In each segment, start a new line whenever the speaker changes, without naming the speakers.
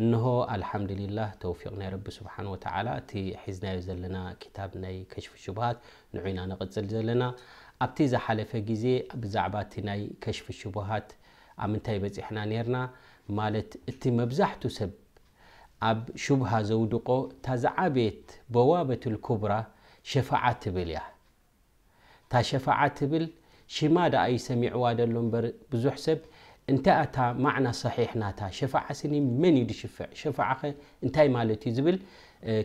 እንሆ ኣልሓምድልላህ ተውፊቕ ናይ ረቢ ስብሓን ወተዓላ እቲ ሒዝናዮ ዘለና ክታብ ናይ ከሽፊ ሽቡሃት ንዑ ኢና ነቕፅል ዘለና ኣብቲ ዝሓለፈ ግዜ ብዛዕባ እቲ ናይ ከሽፊ ሽቡሃት ኣብ ምንታይ በፂሕና ነርና ማለት እቲ መብዛሕቱ ሰብ ኣብ ሽቡሃ ዘውድቆ እታ ዝዓበየት በዋበት ልኩብራ ሸፋዓ ትብል እያ እታ ሸፋዓ ትብል ሽማ ደኣ ይሰሚዕዋ ደሎ እምበር ብዙሕ ሰብ انت اتا معنى صحيح ناتا شفع سني من يدي شفع شفع اخي انتي مالتي زبل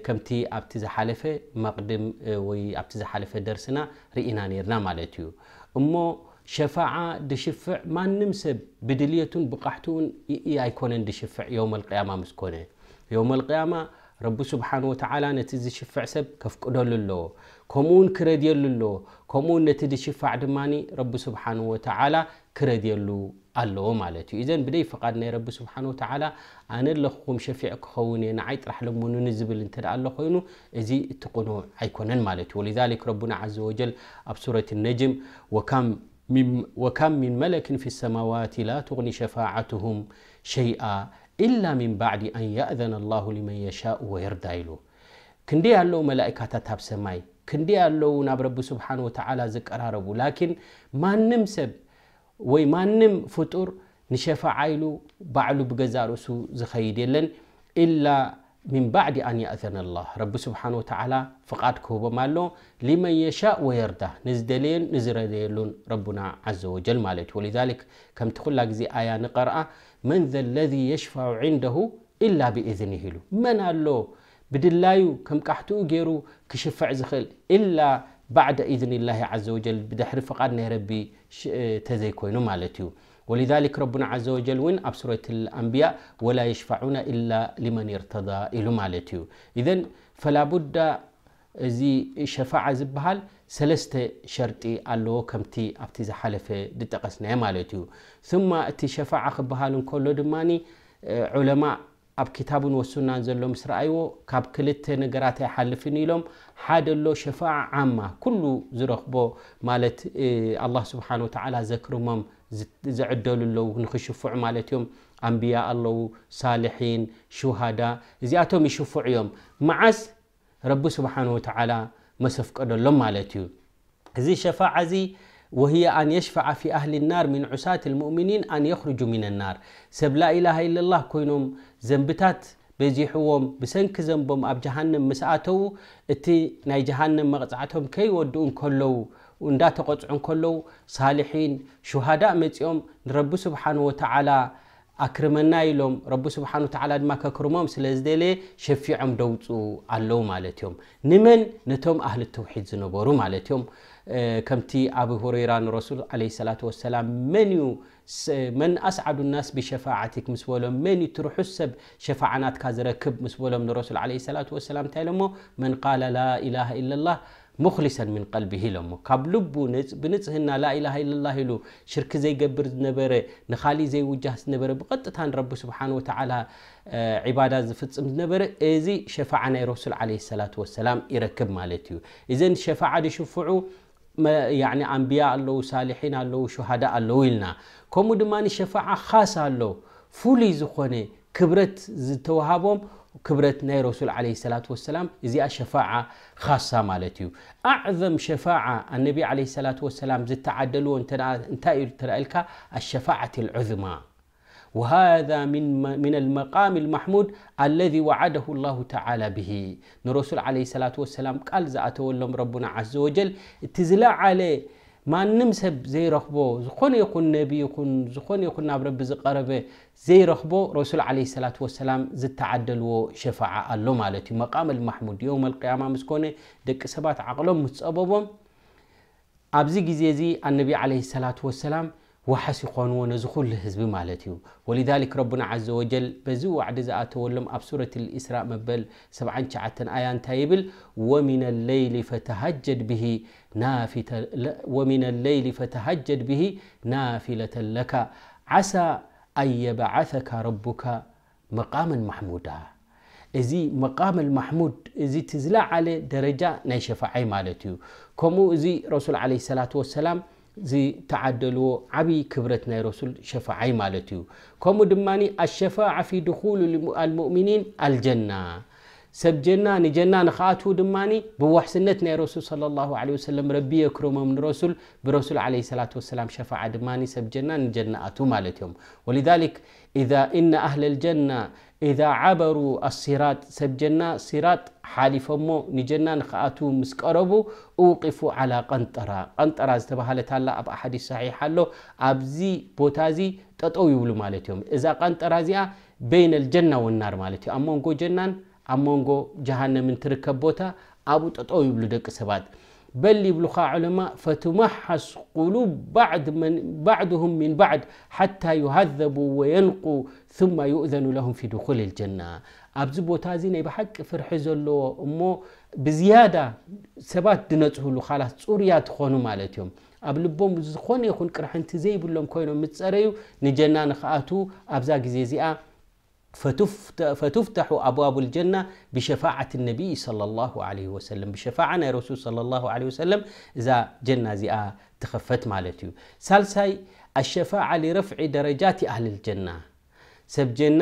كمتي اه، ابتزا حالفة مقدم اه، وي ابتزا حالفة درسنا رئينا نيرنا مالتيو امو شفع دي شفع ما نمسب بدليتون بقحتون اي ايكونن دي شفع يوم القيامة مسكونه يوم القيامة رب سبحانه وتعالى نتزي شفع سب كفقدو للو كومون كرديل للو كومون نتدي شفع دماني رب سبحانه وتعالى كرديلو الله مالتي إذن بدي فقدنا رب سبحانه وتعالى أنا لخوم شفيع كهوني نعيت رح لمن ننزل انتر الله خوينو إذا تكونوا هيكونن مالتي ولذلك ربنا عز وجل بسورة النجم وكم من وكم من ملك في السماوات لا تغني شفاعتهم شيئا إلا من بعد أن يأذن الله لمن يشاء ويرضى له كندي الله ملائكة تتاب سماي كندي الله نبرب سبحانه وتعالى ذكر ربو لكن ما نمسب ወይ ማንም ፍጡር ንሸፋዓኢሉ ባዕሉ ብገዛ ርእሱ ዝኸይድ የለን ኢላ ምን ባዕድ ኣን የእዘነ ላህ ረቢ ስብሓን ወተዓላ ፍቓድ ክህቦም ኣሎ ሊመን የሻእ ወየርዳ ንዝደለየን ንዝረደየሉን ረቡና ዘ ወጀል ማለት እዩ ወሊዛሊክ ከምቲ ኩላ ግዜ ኣያ ንቐርአ መን ዘ ለذ የሽፋዑ ዕንደሁ ኢላ ብእዝኒህ ኢሉ መን ኣሎ ብድላዩ ከም ቃሕትኡ ገይሩ ክሽፍዕ ዝኽእል ኢላ بعد إذن الله عز وجل بدحر فقد ربي آه، تزي مالتيو ولذلك ربنا عز وجل وين أب الأنبياء ولا يشفعون إلا لمن ارتضى إلو مالتيو إذن فلا بد زي شفاعة زبهال سلست شرطي ኣለዎ كمتي أبتز ዝሓለፈ دتقسنا مالتيو ثم ثማ እቲ ሸፋዓ ክበሃል እንከሎ ኣብ ክታብን ወሱናን ዘሎ ምስ ረኣይዎ ካብ ክልተ ነገራት ኣይሓልፍን ኢሎም ሓደ ሎ ሸፋዓ ዓማ ኩሉ ዝረኽቦ ማለት ኣላ ስብሓን ወተዓላ ዘክርሞም ዘዕደሉ ኣለው ንክሽፉዑ ማለት እዮም ኣንብያ ኣለው ሳልሒን ሽሃዳ እዚኣቶም ይሽፉዑ እዮም መዓስ ረቢ ስብሓን ወተዓላ መሰፍቀደሎም ማለት እዩ እዚ ሸፋዓ እዚ وهي أن يشفع في أهل النار من عصاة المؤمنين أن يخرجوا من النار سب لا إله إلا الله كونهم زنبتات بزيحوهم بسنك زنبهم أب جهنم مساعتو إتي ناي جهنم مغزعتهم كي ودون كلو وندا عن كلو صالحين شهداء متيوم رب سبحانه وتعالى أكرمنا لهم رب سبحانه وتعالى ما ككرمهم سلزدلة شفيعهم دوتو اللهم على نمن نتم أهل التوحيد زنبورو على ከቲ ኣብ ራ ኣسዓ ና ሸ ሎ ሰብ ና ዝክ ሎ ሰ ن ል ካ ል ፅህና ርክ ዘይብር ዝ እ ዘ ታ ዝፍፅም ዚ ና ክ ዩ يعني أنبياء الله وصالحين الله وشهداء الله ولنا كم دمان شفاعة خاصة الله فولي زخوني كبرت زتوهابهم كبرت ناي رسول عليه الصلاة والسلام زي شفاعة خاصة مالتيو أعظم شفاعة النبي عليه الصلاة والسلام زي تعدلو انتا انتا الشفاعة العظمى وهذا من من المقام المحمود الذي وعده الله تعالى به نرسل عليه الصلاة والسلام قال زعته لهم ربنا عز وجل تزلع عليه ما نمسب زي رخبو زخون يكون نبي يكون زخون يكون نبي رب زقربة زي رخبو رسول عليه الصلاة والسلام زد تعدل وشفاعة الله مالتي مقام المحمود يوم القيامة مسكونة دك سبات عقلهم متصابهم أبزي جزيزي النبي عليه الصلاة والسلام وحس يخوان ونزخول لهزب مالتي ولذلك ربنا عز وجل بزو وعد زآته ولم أبصرة الإسراء مبل سبعا شعاتا آيان تايبل ومن الليل فتهجد به نافتة ومن الليل فتهجد به نافلة لك عسى أن يبعثك ربك مقاما محمودا إزي مقام المحمود إزي تزلع على درجة نشفعي مالتي كمو إزي رسول عليه الصلاة والسلام زي تعدلو عبي كبرت ناي رسول شفاعي مالتيو كومو دماني الشفاعة في دخول المؤمنين الجنة سب جنة نجنة نخاتو دماني بوحسنة ناي رسول صلى الله عليه وسلم ربي يكرم من رسول برسول عليه الصلاة والسلام شفاعة دماني سب جنة نجنة أتو مالتيوم ولذلك إذا إن أهل الجنة إذا عبروا الصراط سب جنة صراط ሓሊፎሞ ንጀና ንክኣት ምስ ቀረቡ እውቂፉ ዓላ ቀንጠራ ቀንጠራ ዝተባሃለታላ ኣብ ኣሓዲ ሳሒሕ ኣሎ ኣብዚ ቦታ እዚ ጠጠው ይብሉ ማለት እዮም እዛ ቀንጠራ እዚኣ በይነ ልጀና ወናር ማለት እዩ ኣብ መንጎ ጀናን ኣብ መንጎ ጀሃነምን ትርከብ ቦታ ኣብኡ ጠጠው ይብሉ ደቂ ሰባት በል ይብሉካ ዑለማ ፈትመሓስ ቁሉብ ባዕድሁም ምን ባዕድ ሓታ ዩሃዘቡ ወየንቁ ثማ ይእዘኑ ለሁም ፊ ድኹል ልጀና ኣብዚ ቦታ እዚ ናይ ብሓቂ ፍርሒ ዘለዎ እሞ ብዝያዳ ሰባት ድነፅህሉ ካላስ ፁርያ ትኾኑ ማለት እዮም ኣብ ልቦም ዝኾነ ይኹን ቅርሕንቲ ዘይብሎም ኮይኖም ምፀረዩ ንጀና ንክኣቱ ኣብዛ ግዜ እዚኣ ፈትፍተሑ ኣብዋብ ልጀና ብሸፋዓት ነቢይ صለ ላه ለ ወሰለም ብሸፋዓ ናይ ረሱል صለ ላه ለ ወሰለም እዛ ጀና እዚኣ ትኸፈት ማለት እዩ ሳልሳይ ኣሸፋዓ ረፍዒ ደረጃት ኣህልልጀና ሰብ ጀና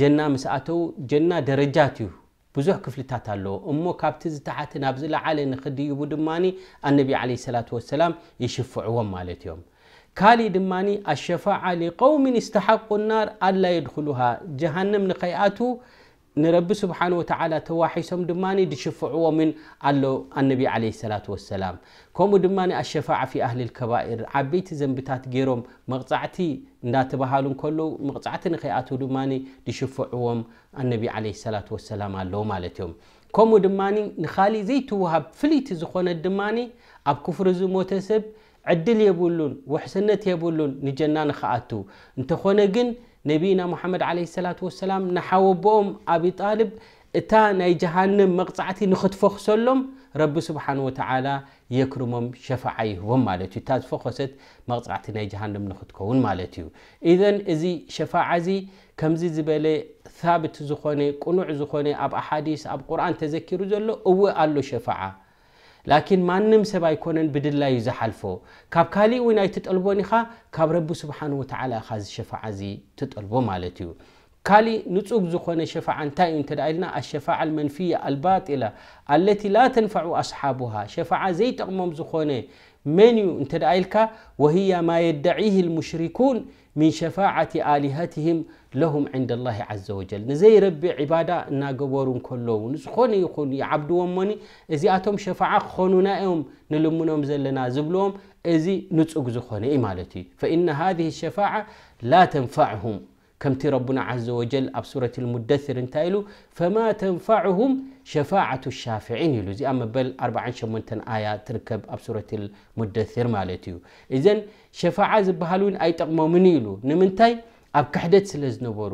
جنة مساتو جنة درجاتيو بزح كفلتات الله أمو كابتز تحت نابزل على نخدي بدماني النبي عليه الصلاة والسلام يشفع ومالت يوم كالي دماني الشفاعة لقوم استحقوا النار ألا يدخلها جهنم نخياتو ንረብ ስብሓ ተዋሒሶም ድማ ድሽፍዕዎም ኣሎ ኣነቢ ለ ላ ሰላም ከምኡ ድማ ኣሸፋع ፊ ኣህሊ ከባኤር ዓበይቲ ዘንብታት ገይሮም መቕፃዕቲ እዳተባሃሉ ከሎ መቕዕቲ ንከይኣት ድማ ድሽፍዕዎም ነቢ ሰላ ሰላም ኣለዉ ማለት እዮም ከምኡ ድማ ንካሊእ ዘይትወሃብ ፍልይቲ ዝኮነ ድማ ኣብ ክፍር ዝ ሞተ ሰብ ዕድል የብሉን ውሕስነት የብሉን ንጀና ንክኣቱ እንተኾነግን ነቢና ሙሓመድ ለ ሰላት ወሰላም ንሓወቦኦም ኣብ ጣልብ እታ ናይ ጀሃንም መቕፃዕቲ ንኽትፈኽሰሎም ረቢ ስብሓን ወተዓላ የክርሞም ሸፋዓ ይህቦም ማለት እዩ እታ ዝፈኸሰት መቕፃዕቲ ናይ ጀሃንም ንኽትከውን ማለት እዩ ኢዘን እዚ ሸፋዓ እዚ ከምዚ ዝበለ ታብቲ ዝኾነ ቁኑዕ ዝኾነ ኣብ ኣሓዲስ ኣብ ቁርኣን ተዘኪሩ ዘሎ እወ ኣሎ ሸፋዓ لكن ما نمسب أيكونن بدل لا يزحلفو كاب كالي وين أي تطلبوني خا كاب رب سبحانه وتعالى خاز شفاعة زي تطلبو مالتيو كالي نتوب زخون شفاعة انت دائلنا الشفاعة المنفية الباطلة التي لا تنفع أصحابها شفاعة زي تقمم زخونه من انت دائلكا وهي ما يدعيه المشركون من شفاعة آلهتهم لهم عند الله عز وجل نزي رب عبادة ناقبورون كلهم نسخوني يخون يعبدوهم مني إذي أتم شفاعة خونونا إيهم نلمونهم زلنا زبلهم إذي نتسوق زخوني إمالتي فإن هذه الشفاعة لا تنفعهم ከምቲ ረና ዘ ወጀል ኣብ ሱረት ሙደር እንታይ ኢሉ ፈማ ተንፋዕهም ሸፋعቱ ሻፊዕን ሉ እዚኣ መበል 48 ኣያ ትርከብ ኣብ ሱረት ሙደር ማለት እዩ እዘን ሸፋዓ ዝብሃሉ ው ኣይጠቕሞምኒ ኢሉ ንምንታይ ኣብ ክሕደት ስለ ዝነበሩ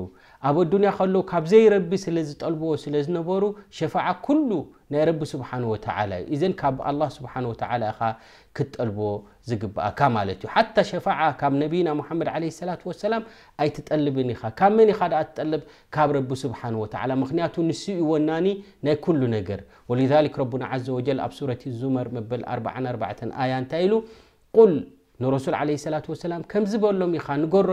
ኣብ ኣዱንያ ከሎ ካብ ዘይ ረቢ ስለ ዝጠልብዎ ስለ ዝነበሩ ሸፋዓ ኩሉ ናይ ረቢ ስብሓ ወተ እዩ ዘን ካብ ኣ ስሓ ወ ኢ ክትጠልብዎ زقبأك مالتي حتى شفاعة كام نبينا محمد عليه الصلاة والسلام أي تتقلب نخا كام مني يخاد أتقلب كاب رب سبحانه وتعالى مخنياتو نسيء وناني ناي كل نجر ولذلك ربنا عز وجل أبصرة الزمر مبل أربعة أربعة آيان تايلو قل نرسول عليه الصلاة والسلام كم زبول لهم يخا نقر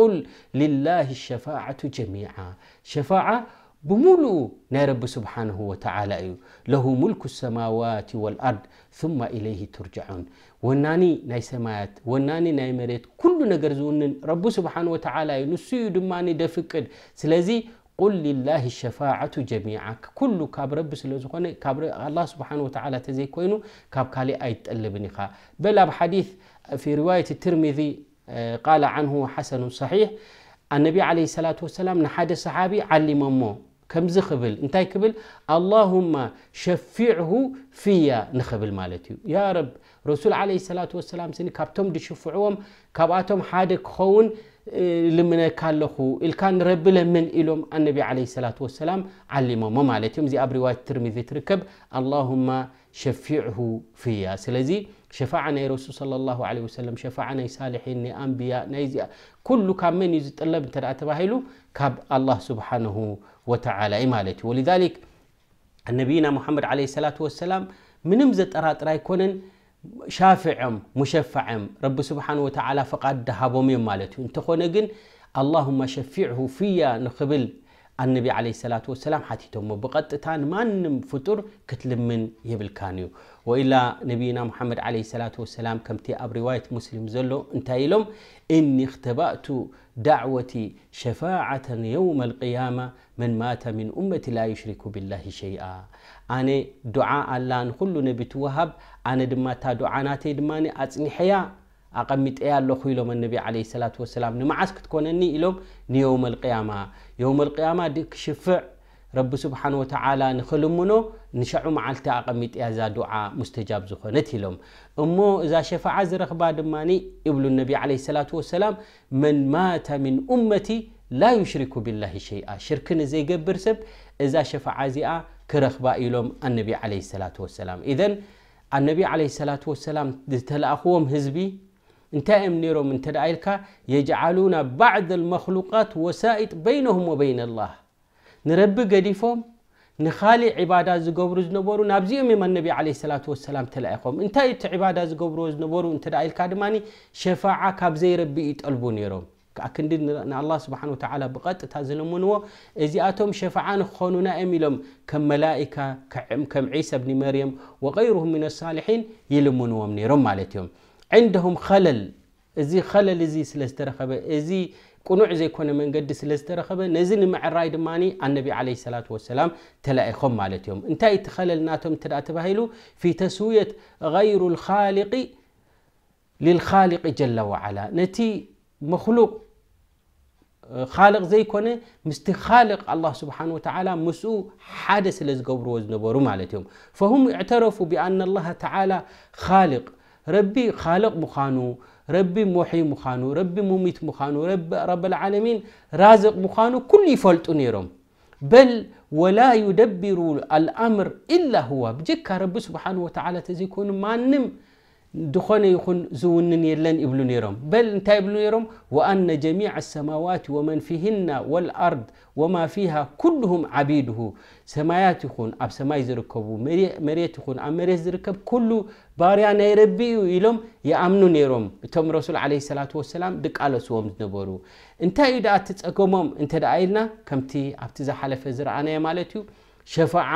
قل لله الشفاعة جميعا شفاعة ብሙሉኡ ናይ ረቢ ስብሓንሁ ወተዓላ እዩ ለሁ ሙልኩ ሰማዋት ወልኣርድ ثማ ኢለይህ ትርጅዑን ወናኒ ናይ ሰማያት ወናኒ ናይ መሬት ኩሉ ነገር ዝውንን ረቢ ስብሓን ወተዓላ እዩ ንስኡ ድማኒ ደፍቅድ ስለዚ ቁል ልላህ ሸፋዓቱ ጀሚዓ ኩሉ ካብ ረቢ ስለ ዝኾነ ካብ ኣላ ስብሓን ወተዓላ ተዘይኮይኑ ካብ ካሊእ ኣይጠልብን ኢኻ በል ኣብ ሓዲث ፊ ሪዋየት ትርሚዚ ቃል ዓንሁ ሓሰኑ صሒሕ ኣነቢ ዓለ ሰላት ወሰላም ንሓደ ሰሓቢ ዓሊሞሞ كمز خبل انتاي كبل اللهم شفعه فيا نخبل مالتي يا رب رسول عليه الصلاة والسلام سني كابتم دي شفعوهم كاباتهم حادك خون اه، لمن كالخو الكان رب لمن إلهم النبي عليه الصلاة والسلام علمه ما مالتهم زي أبري واي ترمي تركب اللهم شفعه فيا سلزي شفعنا يا رسول صلى الله عليه وسلم شفعنا يا صالحين يا أنبياء نايزي كل كان من يزي طلب انت كاب الله سبحانه وتعالى إمالته إيه ولذلك النبينا محمد عليه الصلاة والسلام من مزت أرات راي كونن شافعم مشفعم رب سبحانه وتعالى فقد دهابو من مالته انت خونقن اللهم شفعه فيا نخبل النبي عليه الصلاة والسلام حتيتم بقطتان مانم فطور يبل يبلكانيو وإلا نبينا محمد عليه الصلاة والسلام كمتي أب رواية مسلم زلو انتايلوم إني اختبأت دعوتي شفاعة يوم القيامة من مات من أمتي لا يشرك بالله شيئا أنا دعاء الله كل نبي توهب أنا دما تا دعاناتي دماني أتنحيا أقمت إيه الله من النبي عليه الصلاة والسلام نمعسك تكونني إلهم نيوم القيامة يوم القيامة ديك شفع رب سبحانه وتعالى نخلمونه نشعو معلتا أقمت إذا دعاء مستجاب زخونت لهم أمو إذا شفع زرخ بعد ماني إبل النبي عليه الصلاة والسلام من مات من أمتي لا يشرك بالله شيئا شركن زي قبر سب إذا شفع زئا كرخبا إلهم النبي عليه الصلاة والسلام إذن النبي عليه الصلاة والسلام تلأخوهم هزبي انتهى من نيرو من تدعيلك يجعلون بعض المخلوقات وسائط بينهم وبين الله نربي قديفهم نخالي عبادة زقبرو زنبورو أمي من النبي عليه الصلاة والسلام تلأيقهم انتهى عبادة زقبرو زنبورو انت دعيلك دماني شفاعة كابزي ربي يتقلبو نيروم أن الله سبحانه وتعالى بقت تازلمون أتوم شفعان خوننا أميلهم كملائكة كم عيسى بن مريم وغيرهم من الصالحين يلمون ومنيرهم مالتهم عندهم خلل ازي خلل ازي سلسترخبة ازي كنوع زي كون من قد سلسترخبة نزل مع الرايد ماني النبي عليه الصلاة والسلام تلائخهم مالتهم انتهي تخلل ناتهم ترى تبهيلو في تسوية غير الخالق للخالق جل وعلا نتي مخلوق خالق زي كونه مستخالق الله سبحانه وتعالى مسو حادث لزقبر وزنبرو مالتهم فهم اعترفوا بأن الله تعالى خالق ربي خالق مخانو ربي موحي مخانو ربي مميت مخانو رب, رب العالمين رازق مخانو كل يفلط نيرهم بل ولا يدبر الأمر إلا هو بجك رب سبحانه وتعالى تزيكون مانم ዝኾነ ይኹን ዝውንን የለን ይብሉ ነይሮም በል እንታይ ብሉ ነሮም ወኣና ጀሚዕ ሰማዋት ወመን ፊህና ወልኣር ወማ ፊሃ ኩልሁም ዓቢድሁ ሰማያት ይኹን ኣብ ሰማይ ዝርከቡ መሬት ይኹን ኣብ መሬት ዝርከብ ኩሉ ባርያ ናይ ረቢ እዩ ኢሎም ይኣምኑ ነይሮም እቶም ረሱል ዓለ ሰላ ወሰላም ድቃለስዎም ዝነበሩ እንታይ ዩ ደኣ እቲ ፀገሞም እንተ ደኣ ኢልና ከምቲ ኣብቲ ዝሓለፈ ዝረኣናየ ማለት እዩ ሸፋዓ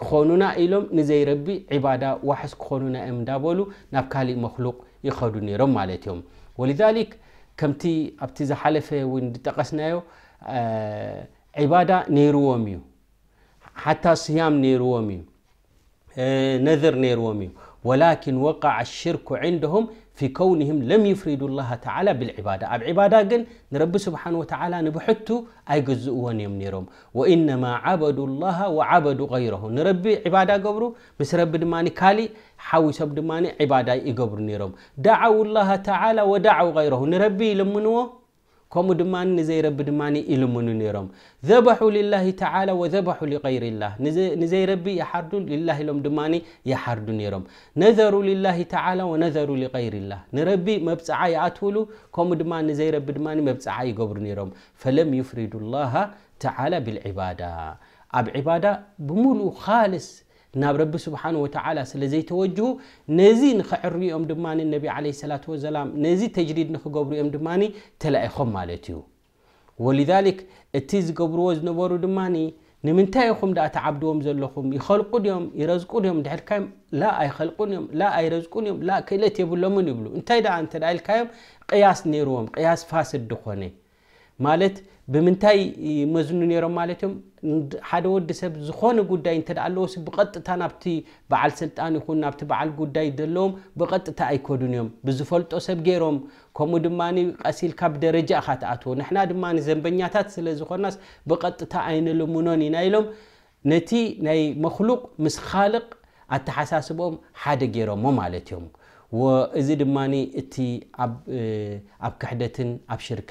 كخونونا إلوم نزي ربي عبادة وحس كخونونا إم دابولو مخلوق يخدوني رم مالتهم ولذلك كمتي أبتز حلفة وندتقسنايو آه عبادة نيرواميو حتى صيام نيرواميو آه نذر نيرواميو ولكن وقع الشرك عندهم في كونهم لم يفردوا الله تعالى بالعبادة أب عبادة قل نرب سبحانه وتعالى نبحثوا أي قزؤون يم وإنما عبدوا الله وعبدوا غيره نربي عبادة قبرو بس رب دماني كالي حاوي سب دماني عبادة يقبر نيرهم دعوا الله تعالى ودعوا غيره نربي لمنوه كم دمان نزيرب دماني إلو نيرم ذبحوا لله تعالى وذبحوا لغير الله نزيرب يحردوا لله لهم دماني يحردوا نيرم نذروا لله تعالى ونذروا لغير الله نربي مبتعاي أتولو كم دمان نزيرب دماني مبتعاي قبر نيرم فلم يفرد الله تعالى بالعبادة أب عبادة بمولو خالص ناب رب سبحانه وتعالى سلزي توجه نزي نخعر يوم دماني النبي عليه الصلاة والسلام نزي تجريد نخقبر يوم دماني تلاقي خم مالتيو ولذلك التيز قبروز نبورو دماني نمنتاي خم دا تعبدوهم زلخم يخلقون يوم يرزقون يوم دحل كايم لا يخلقون يوم لا يرزقون يوم لا كيلت يبلو من يبلو انتاي عن تلاقي الكايم قياس نيروهم قياس فاسد دخوني ማለት ብምንታይ መዝኑ ነይሮም ማለት እዮም ሓደ ወዲ ሰብ ዝኾነ ጉዳይ እንተ ኣለዎ ብቐጥታ ናብቲ በዓል ስልጣን ይኹን ናብቲ በዓል ጉዳይ ዘለዎም ብቐጥታ ኣይከዱን እዮም ብዝፈልጦ ሰብ ገይሮም ከምኡ ድማ ቀሲል ካብ ደረጃ ኢካ ተኣትዎ ንሕና ድማ ዘንበኛታት ስለ ዝኮናስ ብቐጥታ ኣይንልምኖን ኢና ኢሎም ነቲ ናይ መክሉቅ ምስ ካልቅ ኣተሓሳስቦም ሓደ ገይሮሞ ማለት እዮም وإذا دماني إتي أب أب كحدة أب شرك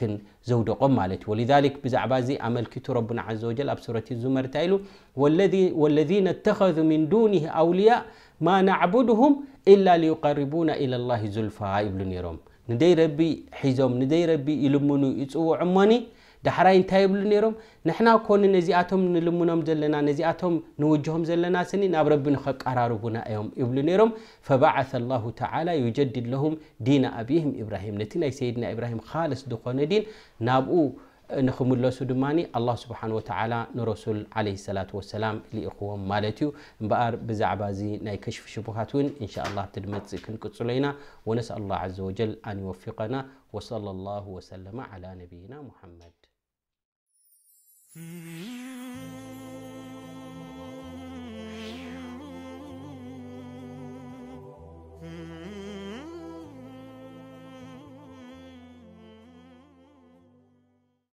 زود قم مالت ولذلك بزعبازي عمل كتو ربنا عز وجل أب سورة الزمر تايلو والذي والذين اتخذوا من دونه أولياء ما نعبدهم إلا ليقربونا إلى الله زلفا إبن يروم ندي ربي حزوم ندي ربي يلمونو يتسوع عماني دحرين تايبل نيروم نحنا كون نزي أتوم نلمنهم زلنا نزي أتوم نوجهم زلنا سني نبربنا خك أراربنا أيهم إبل نيروم فبعث الله تعالى يجدد لهم دين أبيهم إبراهيم نتنا سيدنا إبراهيم خالص دقان دين نابو نخم الله سدماني الله سبحانه وتعالى نرسل عليه الصلاة والسلام لإخوة مالتيو بار بزعبازي نايكشف شبهاتون إن شاء الله تدمت سكن كتسلينا ونسأل الله عز وجل أن يوفقنا وصلى الله وسلم على نبينا محمد Mm-hmm.